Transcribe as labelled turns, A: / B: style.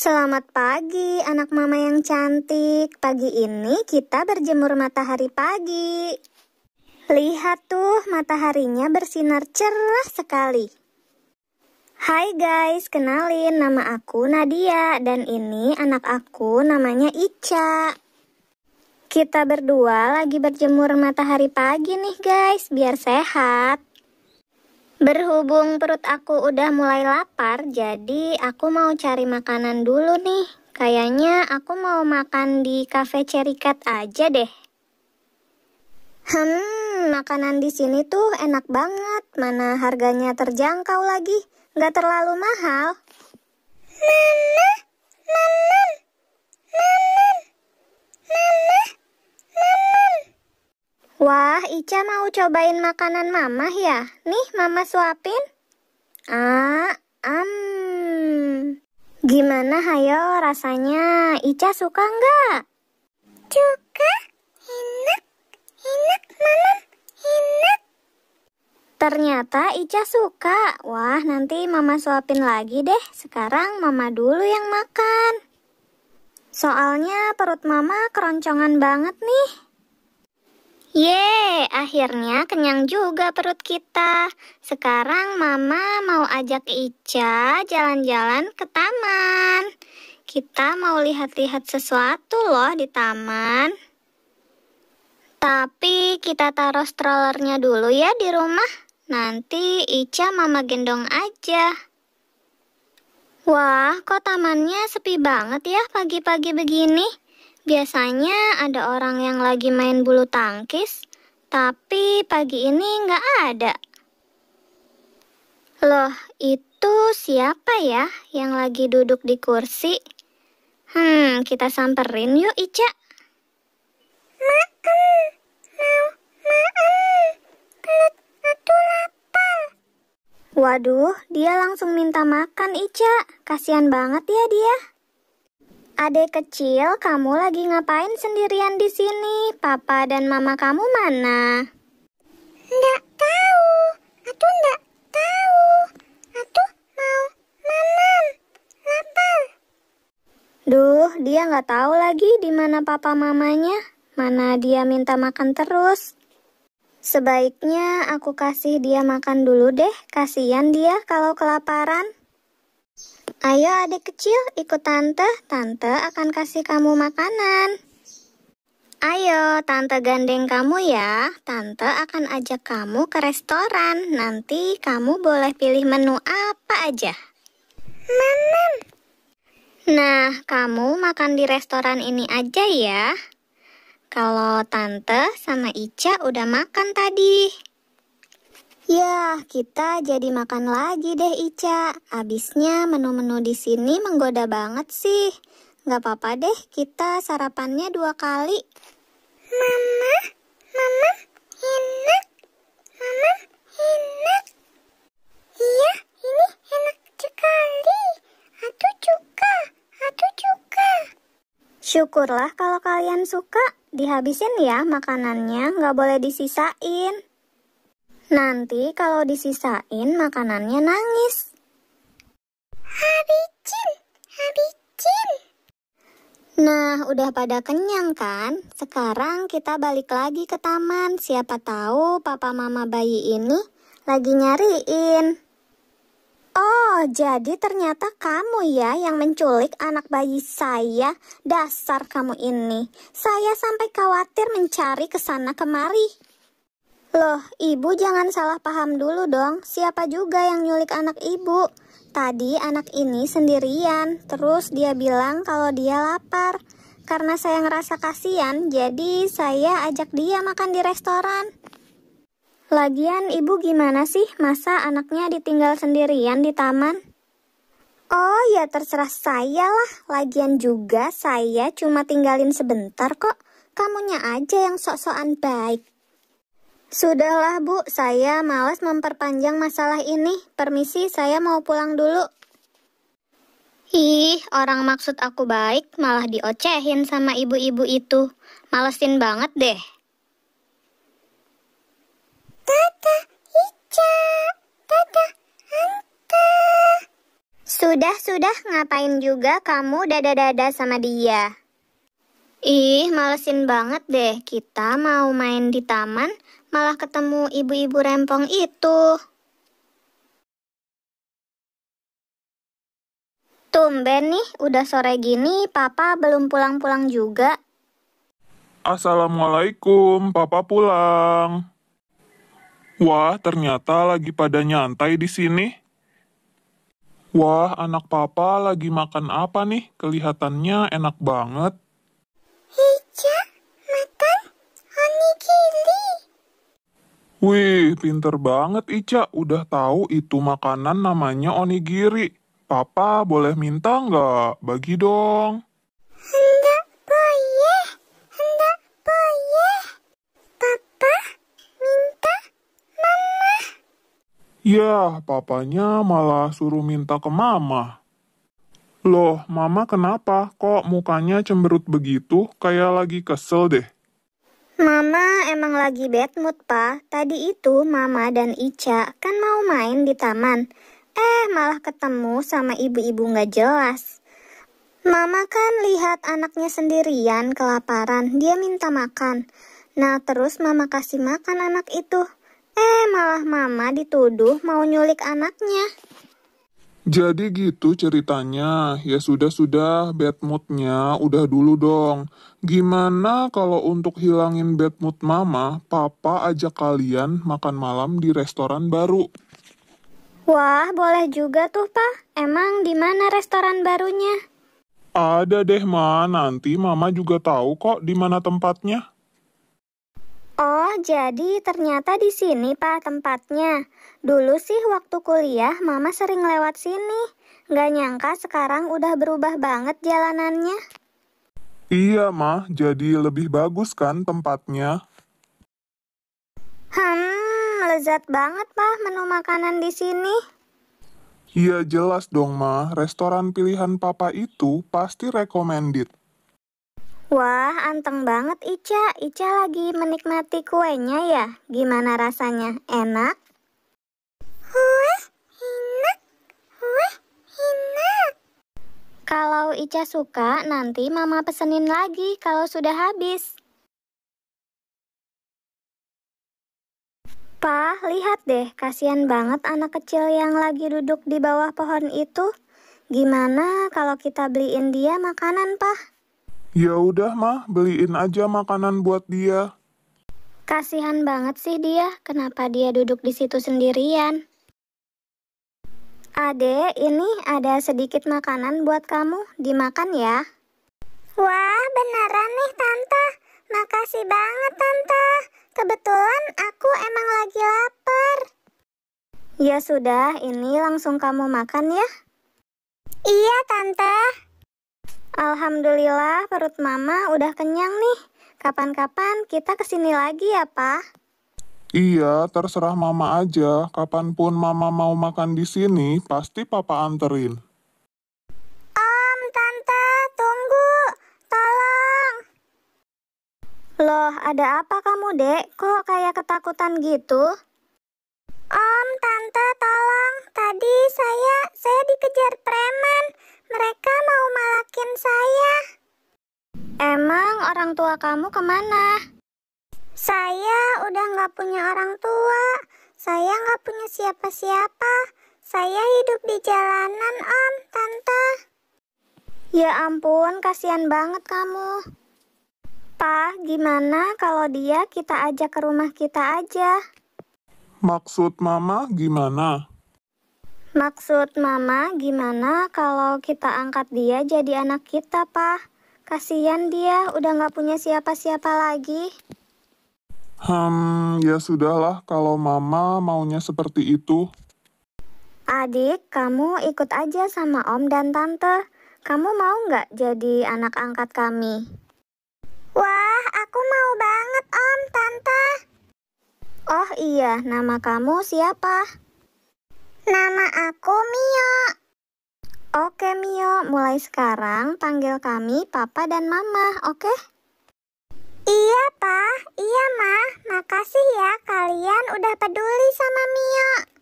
A: Selamat pagi, anak mama yang cantik. Pagi ini kita berjemur matahari pagi. Lihat tuh, mataharinya bersinar cerah sekali. Hai guys, kenalin nama aku Nadia dan ini anak aku namanya Ica. Kita berdua lagi berjemur matahari pagi nih guys, biar sehat. Berhubung perut aku udah mulai lapar, jadi aku mau cari makanan dulu nih. Kayaknya aku mau makan di Cafe Cherry Cat aja deh. Hmm, makanan di sini tuh enak banget. Mana harganya terjangkau lagi, nggak terlalu mahal. Mama, mama, mama, mama, mama. Wah, Ica mau cobain makanan mama ya? Nih, mama suapin. Ah, Um. Gimana hayo rasanya? Ica suka nggak? Suka, enak, enak mama, enak. Ternyata Ica suka. Wah, nanti Mama suapin lagi deh. Sekarang Mama dulu yang makan. Soalnya perut Mama keroncongan banget nih. Ye, akhirnya kenyang juga perut kita. Sekarang mama mau ajak Ica jalan-jalan ke taman. Kita mau lihat-lihat sesuatu loh di taman. Tapi kita taruh strollernya dulu ya di rumah. Nanti Ica mama gendong aja. Wah, kok tamannya sepi banget ya pagi-pagi begini? Biasanya ada orang yang lagi main bulu tangkis, tapi pagi ini nggak ada. Loh, itu siapa ya yang lagi duduk di kursi? Hmm, kita samperin yuk, Ica. Maaf, mau, maaf, Waduh, dia langsung minta makan, Ica. Kasian banget ya dia. Adik kecil, kamu lagi ngapain sendirian di sini? Papa dan mama kamu mana? Nggak tahu. Aku nggak tahu. Aku mau Mama, Lapar. Duh, dia nggak tahu lagi di mana papa mamanya. Mana dia minta makan terus. Sebaiknya aku kasih dia makan dulu deh. Kasihan dia kalau kelaparan. Ayo adik kecil, ikut tante. Tante akan kasih kamu makanan. Ayo, tante gandeng kamu ya. Tante akan ajak kamu ke restoran. Nanti kamu boleh pilih menu apa aja. Mamam. Nah, kamu makan di restoran ini aja ya. Kalau tante sama Ica udah makan tadi ya kita jadi makan lagi deh Ica. Abisnya menu-menu di sini menggoda banget sih. Gak apa-apa deh, kita sarapannya dua kali. Mama, mama, enak. Mama, enak. Iya, ini enak sekali. Aku suka, aku suka. Syukurlah kalau kalian suka. Dihabisin ya makanannya, nggak boleh disisain. Nanti kalau disisain makanannya nangis. Habicin, habicin. Nah, udah pada kenyang kan? Sekarang kita balik lagi ke taman. Siapa tahu papa mama bayi ini lagi nyariin. Oh, jadi ternyata kamu ya yang menculik anak bayi saya. Dasar kamu ini. Saya sampai khawatir mencari ke sana kemari. Loh, ibu jangan salah paham dulu dong. Siapa juga yang nyulik anak ibu? Tadi anak ini sendirian, terus dia bilang kalau dia lapar. Karena saya ngerasa kasihan, jadi saya ajak dia makan di restoran. Lagian ibu gimana sih masa anaknya ditinggal sendirian di taman? Oh ya terserah saya lah, lagian juga saya cuma tinggalin sebentar kok. Kamunya aja yang sok-sokan baik. Sudahlah Bu, saya malas memperpanjang masalah ini. Permisi, saya mau pulang dulu. Ih, orang maksud aku baik malah diocehin sama ibu-ibu itu. Malesin banget deh. Tata, Ica, Tata, Anta. Sudah, sudah, ngapain juga kamu dada-dada sama dia? Ih, malesin banget deh. Kita mau main di taman, malah ketemu ibu-ibu rempong itu. Tumben nih, udah sore gini, papa belum pulang-pulang juga.
B: Assalamualaikum, papa pulang. Wah, ternyata lagi pada nyantai di sini. Wah, anak papa lagi makan apa nih? Kelihatannya enak banget. Ica, makan
A: onigiri.
B: Wih, pinter banget Ica. Udah tahu itu makanan namanya onigiri. Papa boleh minta nggak? Bagi dong. Enggak boleh,
A: Enggak boleh. Papa
B: minta mama. Ya, papanya malah suruh minta ke mama. Loh, mama kenapa? Kok mukanya cemberut begitu? Kayak lagi kesel deh.
A: Mama emang lagi bad mood, Pa. Tadi itu Mama dan Ica kan mau main di taman. Eh, malah ketemu sama ibu-ibu nggak jelas. Mama kan lihat anaknya sendirian kelaparan, dia minta makan. Nah, terus Mama kasih makan anak itu. Eh, malah Mama dituduh mau nyulik anaknya.
B: Jadi gitu ceritanya, ya sudah-sudah bad moodnya udah dulu dong. Gimana kalau untuk hilangin bad mood mama, papa ajak kalian makan malam di restoran baru.
A: Wah, boleh juga tuh, Pak. Emang di mana restoran barunya?
B: Ada deh, Ma. Nanti Mama juga tahu kok di mana tempatnya.
A: Oh, jadi ternyata di sini, Pak, tempatnya. Dulu sih waktu kuliah, Mama sering lewat sini. Nggak nyangka sekarang udah berubah banget jalanannya.
B: Iya, Ma. Jadi lebih bagus kan tempatnya?
A: Hmm, lezat banget, Pak, menu makanan di sini.
B: Iya, jelas dong, Ma. Restoran pilihan Papa itu pasti recommended.
A: Wah, anteng banget Ica. Ica lagi menikmati kuenya ya. Gimana rasanya? Enak?
B: Wah, enak.
A: Wah, enak. Kalau Ica suka, nanti Mama pesenin lagi kalau sudah habis. Pa, lihat deh, kasian banget anak kecil yang lagi duduk di bawah pohon itu. Gimana kalau kita beliin dia makanan, Pak?
B: Ya udah mah, beliin aja makanan buat dia.
A: Kasihan banget sih dia, kenapa dia duduk di situ sendirian? Ade, ini ada sedikit makanan buat kamu, dimakan ya. Wah, beneran nih Tante. Makasih banget Tante. Kebetulan aku emang lagi lapar. Ya sudah, ini langsung kamu makan ya. Iya Tante. Alhamdulillah perut mama udah kenyang nih. Kapan-kapan kita kesini lagi ya, Pak.
B: Iya, terserah mama aja. Kapanpun mama mau makan di sini, pasti papa anterin. Om,
A: tante, tunggu. Tolong. Loh, ada apa kamu, dek? Kok kayak ketakutan gitu? Om, tante, tolong. Tadi saya, saya dikejar saya. Emang orang tua kamu kemana? Saya udah nggak punya orang tua. Saya nggak punya siapa-siapa. Saya hidup di jalanan, Om, Tante. Ya ampun, kasihan banget kamu. Pak, gimana kalau dia kita ajak ke rumah kita aja?
B: Maksud Mama gimana?
A: Maksud mama gimana kalau kita angkat dia jadi anak kita, Pak? Kasian dia udah nggak punya siapa-siapa lagi.
B: Hmm, ya sudahlah kalau mama maunya seperti itu.
A: Adik, kamu ikut aja sama om dan tante. Kamu mau nggak jadi anak angkat kami? Wah, aku mau banget om, tante. Oh iya, nama kamu siapa? Nama aku Mio. Oke Mio, mulai sekarang panggil kami Papa dan Mama, oke? Iya, Pa. Iya, Ma. Makasih ya kalian udah peduli sama Mio.